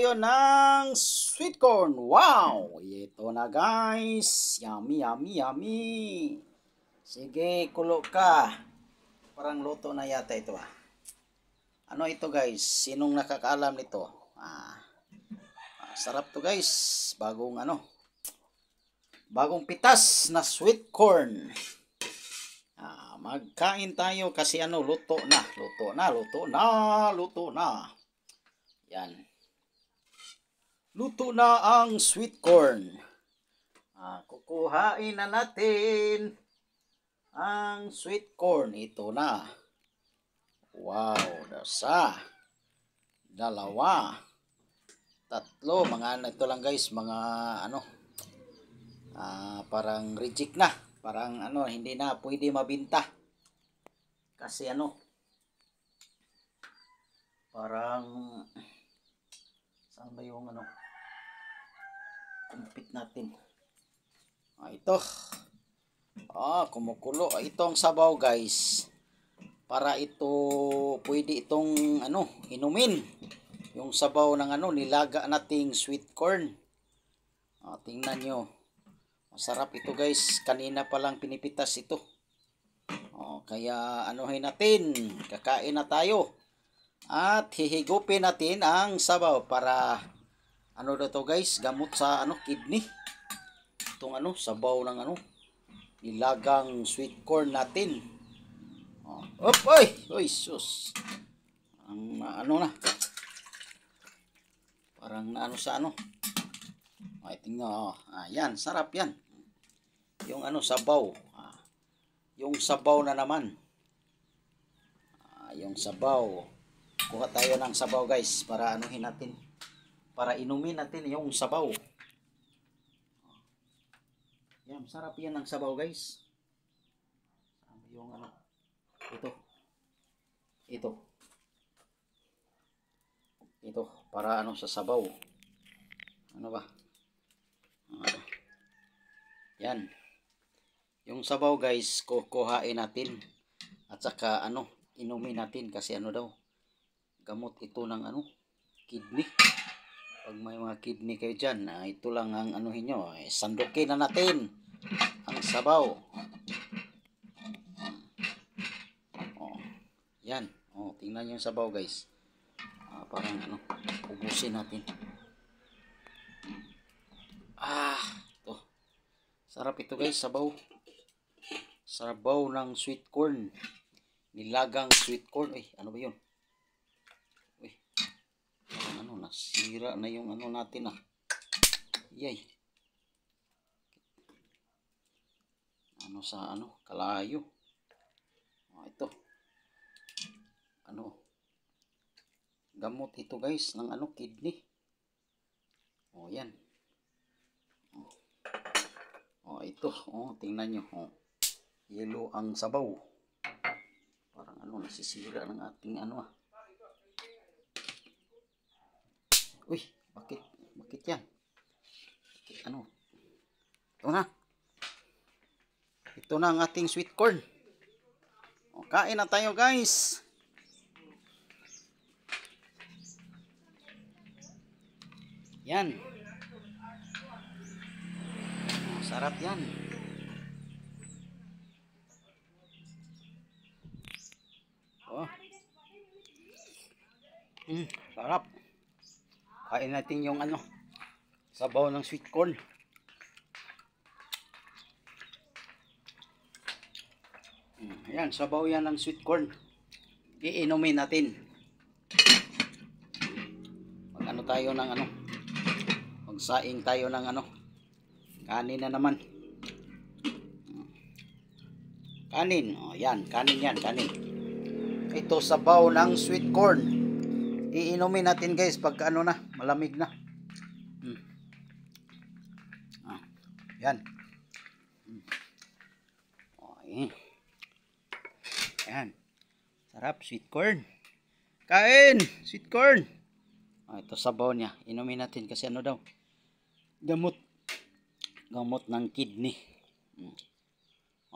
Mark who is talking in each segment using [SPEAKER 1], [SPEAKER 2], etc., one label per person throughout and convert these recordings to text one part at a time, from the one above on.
[SPEAKER 1] tayo ng sweet corn. Wow! Ito na guys. Yummy, yummy, yummy. Sige, kulo ka. Parang luto na yata ito ah. Ano ito guys? Sinong nakakaalam nito? Ah, ah, sarap to guys. Bagong ano? Bagong pitas na sweet corn. Ah, magkain tayo kasi ano, luto na. Luto na, luto na, luto na. Yan. Luto na ang sweet corn. Ah, kukuhain na natin ang sweet corn. Ito na. Wow, dasa. Dalawa. Tatlo. Mga ano, ito lang guys, mga ano, ah, parang reject na. Parang ano, hindi na pwede mabinta. Kasi ano, parang saan ba yung ano, Kumpit natin. Ah, ito. Ah, kumukulo. Ah, ito ang sabaw, guys. Para ito, pwede itong, ano, inumin. Yung sabaw ng, ano, nilaga nating sweet corn. Ah, tingnan nyo. Masarap ito, guys. Kanina pa lang pinipitas ito. Oh, kaya, anuhin natin. Kakain na tayo. At hihigupin natin ang sabaw para ano na to guys gamot sa ano kidney itong ano sabaw ng ano ilagang sweet corn natin oh op oy oy sus ang ano na parang ano sa ano ay tingnan oh ayan ah, sarap yan yung ano sabaw ah, yung sabaw na naman ah, yung sabaw kuha tayo ng sabaw guys para anuhin natin para inumin natin yung sabaw. Yan, sarap yan ng sabaw guys. Yung ano, ito. Ito. Ito, para ano sa sabaw. Ano, ano ba? Yan. Yung sabaw guys, kukuhain natin. At saka ano, inumin natin kasi ano daw, gamot ito ng ano, kidney pag may mga kidney kayo dyan uh, ito lang ang anuhin nyo eh, sandukin na natin ang sabaw oh, yan oh, tingnan nyo yung sabaw guys uh, parang ano ubusin natin ah to sarap ito guys sabaw sabaw ng sweet corn nilagang sweet corn eh ano ba yun sira na yung ano natin ah. Yay. Ano sa ano? Kalayo. Oh, ito. Ano? Gamot ito guys ng ano kidney. Oh, yan. Oh, oh ito. Oh, tingnan nyo. Oh. Yellow ang sabaw. Parang ano, nasisira ng ating ano ah. Uy, bakit? Bakit yan? Ano? Ito na. Ito na ang ating sweet corn. O, kain na tayo guys. Yan. O, sarap yan. Oh. Mm, sarap. Kain natin yung ano, sabaw ng sweet corn. Mm, ayan, sabaw yan ng sweet corn. Iinumin natin. Mag ano tayo ng ano, saing tayo ng ano, kanin na naman. Kanin, oh, yan, kanin yan, kanin. Ito sabaw ng sweet corn iinumin natin guys pag ano na malamig na hmm. ah, yan hmm. okay. yan sarap sweet corn kain sweet corn ah, ito sabaw niya inumin natin kasi ano daw gamot gamot ng kidney hmm.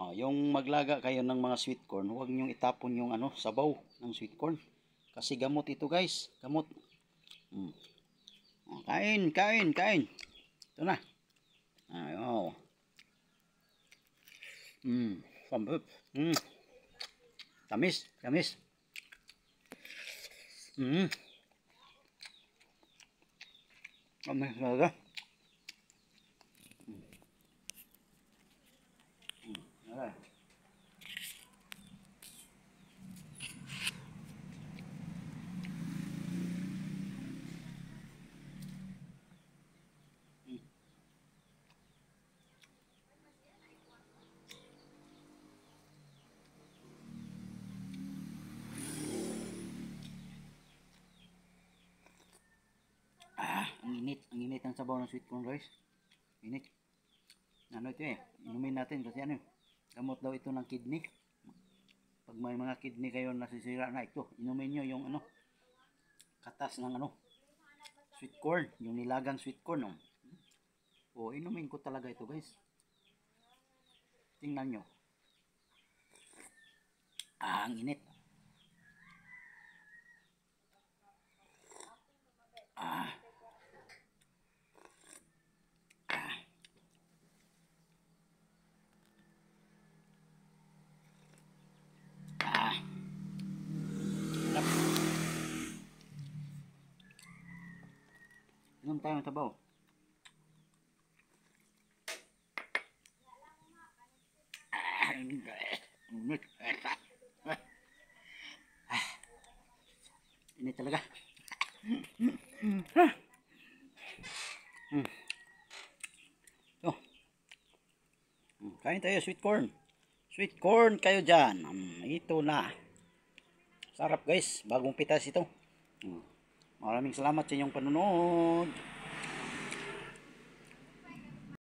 [SPEAKER 1] ah, yung maglaga kayo ng mga sweet corn huwag niyong itapon yung ano sabaw ng sweet corn Kasi gamot ito guys. Gamot. Hmm. Oh, kain, kain, kain. Ito na. Ay, oh. Nah, hmm. Sambap. Hmm. Tamis, tamis. Hmm. Tamis talaga. Ang init. Ang init ng sabaw ng sweet corn guys. Init. Ano ito eh. Inumin natin kasi ano. Eh, gamot daw ito ng kidney. Pag may mga kidney kayo nasisira na ito. Inumin nyo yung ano. Katas ng ano. Sweet corn. Yung nilagang sweet corn. Oh. Oh, inumin ko talaga ito guys. Tingnan nyo. Ah, ang init. tayo ng tabaw. Ini talaga. oh. Kain tayo sweet corn. Sweet corn kayo dyan. Mm, ito na. Sarap guys. Bagong pitas ito. Mm. Maraming salamat sa inyong panonood.